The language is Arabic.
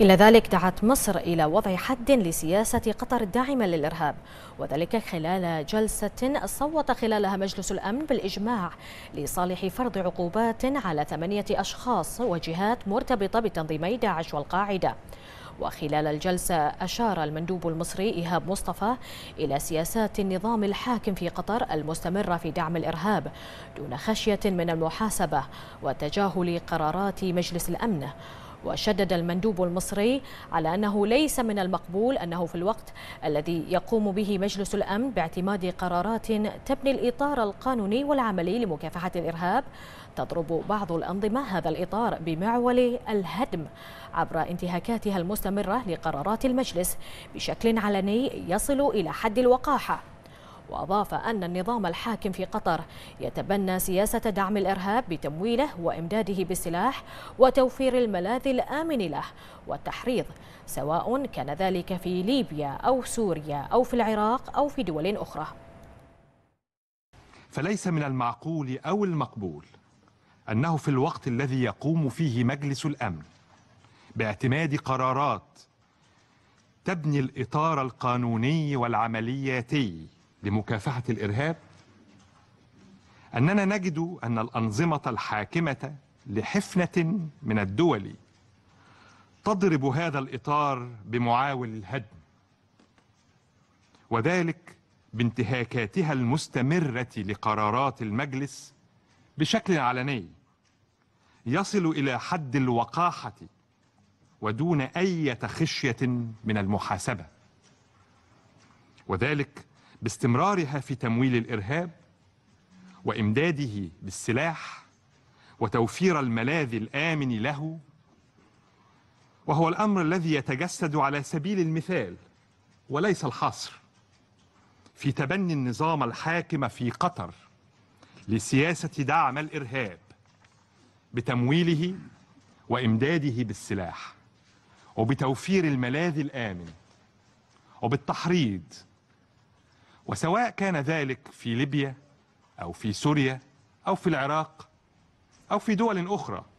إلى ذلك دعت مصر إلى وضع حد لسياسة قطر الداعمة للإرهاب وذلك خلال جلسة صوت خلالها مجلس الأمن بالإجماع لصالح فرض عقوبات على ثمانية أشخاص وجهات مرتبطة بتنظيمي داعش والقاعدة وخلال الجلسة أشار المندوب المصري إيهاب مصطفى إلى سياسات النظام الحاكم في قطر المستمرة في دعم الإرهاب دون خشية من المحاسبة وتجاهل قرارات مجلس الأمن وشدد المندوب المصري على أنه ليس من المقبول أنه في الوقت الذي يقوم به مجلس الأمن باعتماد قرارات تبني الإطار القانوني والعملي لمكافحة الإرهاب تضرب بعض الأنظمة هذا الإطار بمعول الهدم عبر انتهاكاتها المستمرة لقرارات المجلس بشكل علني يصل إلى حد الوقاحة وأضاف أن النظام الحاكم في قطر يتبنى سياسة دعم الإرهاب بتمويله وإمداده بالسلاح وتوفير الملاذ الآمن له والتحريض سواء كان ذلك في ليبيا أو سوريا أو في العراق أو في دول أخرى فليس من المعقول أو المقبول أنه في الوقت الذي يقوم فيه مجلس الأمن باعتماد قرارات تبني الإطار القانوني والعملياتي لمكافحة الإرهاب أننا نجد أن الأنظمة الحاكمة لحفنة من الدول تضرب هذا الإطار بمعاول الهدم وذلك بانتهاكاتها المستمرة لقرارات المجلس بشكل علني يصل إلى حد الوقاحة ودون أي خشية من المحاسبة وذلك باستمرارها في تمويل الارهاب وامداده بالسلاح وتوفير الملاذ الامن له وهو الامر الذي يتجسد على سبيل المثال وليس الحصر في تبني النظام الحاكم في قطر لسياسه دعم الارهاب بتمويله وامداده بالسلاح وبتوفير الملاذ الامن وبالتحريض وسواء كان ذلك في ليبيا أو في سوريا أو في العراق أو في دول أخرى